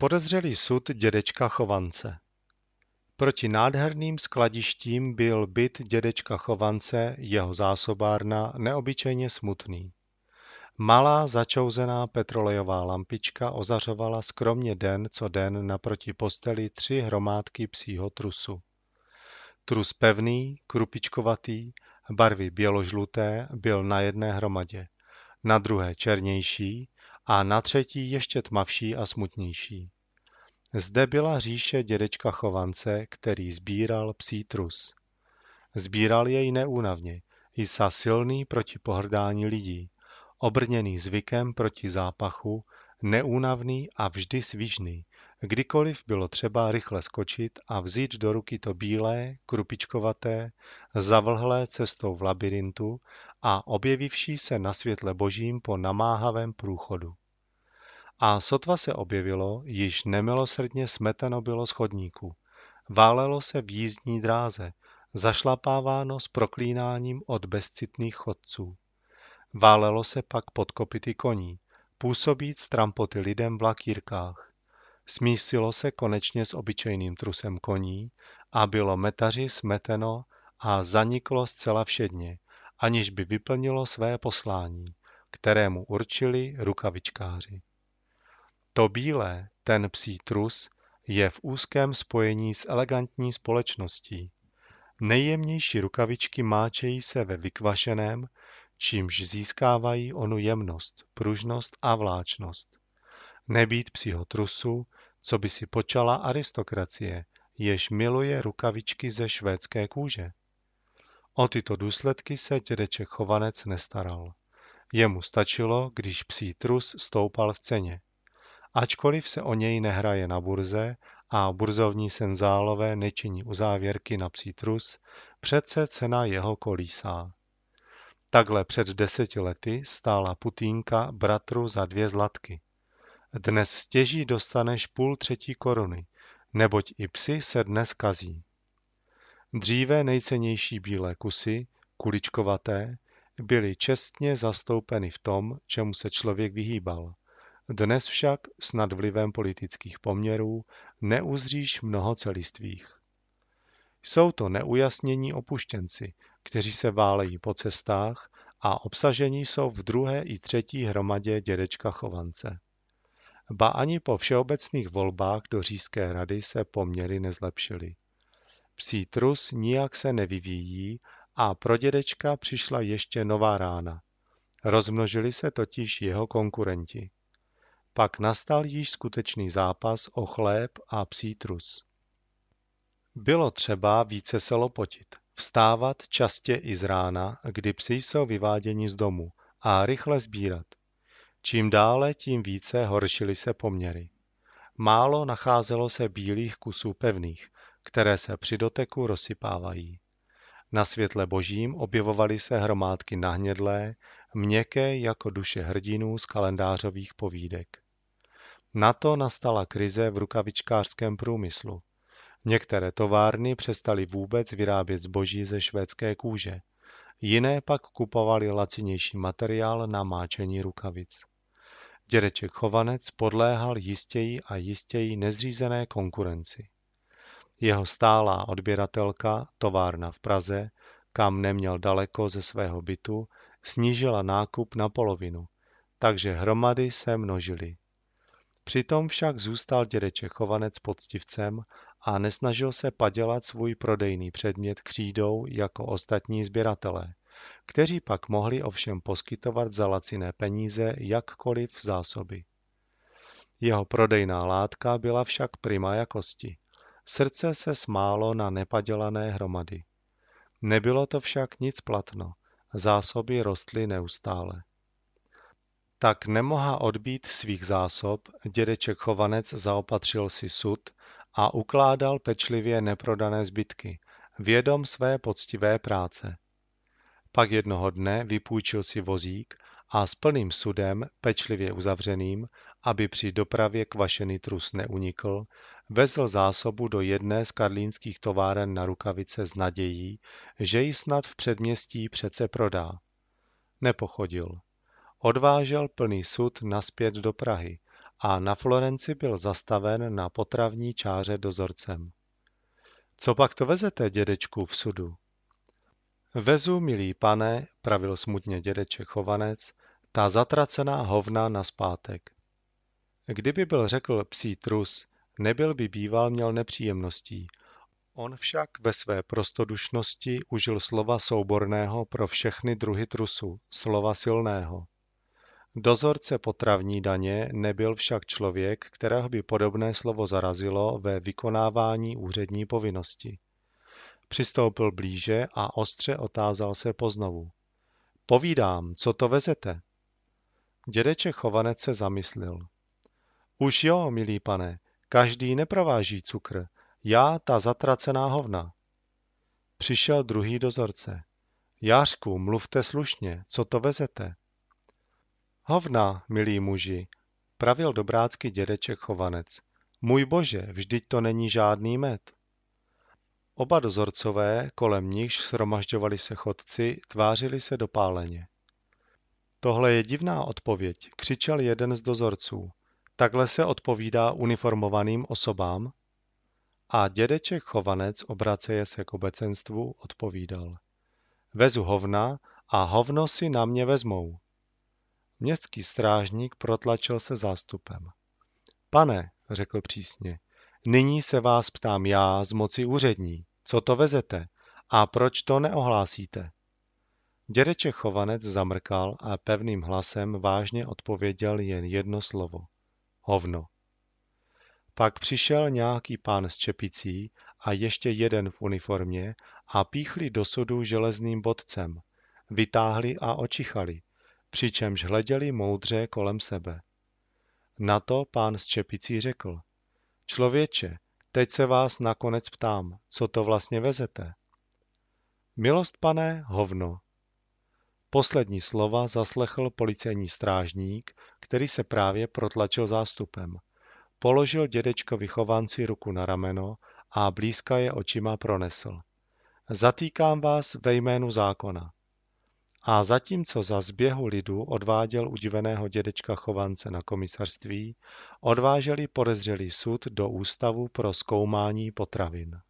Podezřelý sud dědečka Chovance Proti nádherným skladištím byl byt dědečka Chovance, jeho zásobárna, neobyčejně smutný. Malá začouzená petrolejová lampička ozařovala skromně den co den naproti posteli tři hromádky psího trusu. Trus pevný, krupičkovatý, barvy běložluté byl na jedné hromadě, na druhé černější, a na třetí ještě tmavší a smutnější. Zde byla říše dědečka Chovance, který sbíral psí trus. Sbíral jej neúnavně, sa silný proti pohrdání lidí, obrněný zvykem proti zápachu, neúnavný a vždy svižný, kdykoliv bylo třeba rychle skočit a vzít do ruky to bílé, krupičkovaté, zavlhlé cestou v labirintu a objevivší se na světle božím po namáhavém průchodu. A sotva se objevilo, již nemilosrdně smeteno bylo schodníku. Válelo se v jízdní dráze, zašlapáváno s proklínáním od bezcitných chodců. Válelo se pak pod kopity koní, působíc trampoty lidem v lakýrkách. Smísilo se konečně s obyčejným trusem koní a bylo metaři smeteno a zaniklo zcela všedně, aniž by vyplnilo své poslání, kterému určili rukavičkáři. To bílé ten psí trus je v úzkém spojení s elegantní společností. Nejjemnější rukavičky máčejí se ve vykvašeném, čímž získávají onu jemnost, pružnost a vláčnost. Nebýt psího trusu, co by si počala aristokracie, jež miluje rukavičky ze švédské kůže. O tyto důsledky se dědeček Chovanec nestaral. Jemu stačilo, když psí trus stoupal v ceně ačkoliv se o něj nehraje na burze a burzovní senzálové nečiní uzávěrky na trus, přece cena jeho kolísá. Takhle před deseti lety stála putínka bratru za dvě zlatky. Dnes stěží dostaneš půl třetí koruny, neboť i psy se dnes kazí. Dříve nejcennější bílé kusy, kuličkovaté, byly čestně zastoupeny v tom, čemu se člověk vyhýbal. Dnes však, snad vlivem politických poměrů, neuzříš mnoho celistvých. Jsou to neujasnění opuštěnci, kteří se válejí po cestách a obsažení jsou v druhé i třetí hromadě dědečka Chovance. Ba ani po všeobecných volbách do Říšské rady se poměry nezlepšily. Psí trus nijak se nevyvíjí a pro dědečka přišla ještě nová rána. Rozmnožili se totiž jeho konkurenti. Pak nastal již skutečný zápas o chléb a psí trus. Bylo třeba více se lopotit, vstávat častě i z rána, kdy psi jsou vyváděni z domu, a rychle sbírat. Čím dále, tím více horšily se poměry. Málo nacházelo se bílých kusů pevných, které se při doteku rozsypávají. Na světle božím objevovaly se hromádky nahnědlé, měkké jako duše hrdinů z kalendářových povídek. Na to nastala krize v rukavičkářském průmyslu. Některé továrny přestaly vůbec vyrábět zboží ze švédské kůže, jiné pak kupovali lacinější materiál na máčení rukavic. Dědeček Chovanec podléhal jistěji a jistěji nezřízené konkurenci jeho stálá odběratelka, továrna v Praze, kam neměl daleko ze svého bytu, snížila nákup na polovinu, takže hromady se množily. Přitom však zůstal dědeček chovanec poctivcem a nesnažil se padělat svůj prodejný předmět křídou jako ostatní sběratelé, kteří pak mohli ovšem poskytovat za laciné peníze jakkoliv zásoby. Jeho prodejná látka byla však prima jakosti Srdce se smálo na nepadělané hromady. Nebylo to však nic platno, zásoby rostly neustále. Tak nemoha odbít svých zásob, dědeček Chovanec zaopatřil si sud a ukládal pečlivě neprodané zbytky, vědom své poctivé práce. Pak jednoho dne vypůjčil si vozík a s plným sudem, pečlivě uzavřeným, aby při dopravě kvašený trus neunikl, vezl zásobu do jedné z karlínských továren na rukavice s nadějí, že ji snad v předměstí přece prodá. Nepochodil. Odvážel plný sud naspět do Prahy a na Florenci byl zastaven na potravní čáře dozorcem. Co pak to vezete, dědečku, v sudu? Vezu, milý pane, pravil smutně dědeček Chovanec, ta zatracená hovna na zpátek. Kdyby byl řekl "psí trus", nebyl by býval měl nepříjemností. On však ve své prostodušnosti užil slova souborného pro všechny druhy trusu, slova silného. Dozorce potravní daně nebyl však člověk, kterého by podobné slovo zarazilo ve vykonávání úřední povinnosti. Přistoupil blíže a ostře otázal se poznovu. Povídám, co to vezete? Dědeček Chovanec se zamyslil. Už jo, milý pane, každý neprováží cukr, já ta zatracená hovna. Přišel druhý dozorce. Jářku, mluvte slušně, co to vezete? Hovna, milí muži, pravil dobrácky dědeček Chovanec. Můj bože, vždyť to není žádný med. Oba dozorcové, kolem nichž shromažďovali se chodci, tvářili se dopáleně. Tohle je divná odpověď, křičel jeden z dozorců. Takhle se odpovídá uniformovaným osobám? A dědeček Chovanec, obraceje se k obecenstvu, odpovídal. Vezu hovna a hovno si na mě vezmou. Městský strážník protlačil se zástupem. Pane, řekl přísně, nyní se vás ptám já z moci úřední, co to vezete a proč to neohlásíte? Dědeček Chovanec zamrkal a pevným hlasem vážně odpověděl jen jedno slovo hovno. Pak přišel nějaký pán s čepicí a ještě jeden v uniformě a píchli do sudu železným bodcem, vytáhli a očichali, přičemž hleděli moudře kolem sebe. Na to pán s čepicí řekl, člověče, teď se vás nakonec ptám, co to vlastně vezete? Milost, pane, hovno, Poslední slova zaslechl policejní strážník, který se právě protlačil zástupem. Položil dědečko vychovanci ruku na rameno a blízka je očima pronesl. Zatýkám vás ve jménu zákona. A zatímco za zběhu lidu odváděl udiveného dědečka Chovance na komisarství, odváželi podezřelý sud do Ústavu pro zkoumání potravin.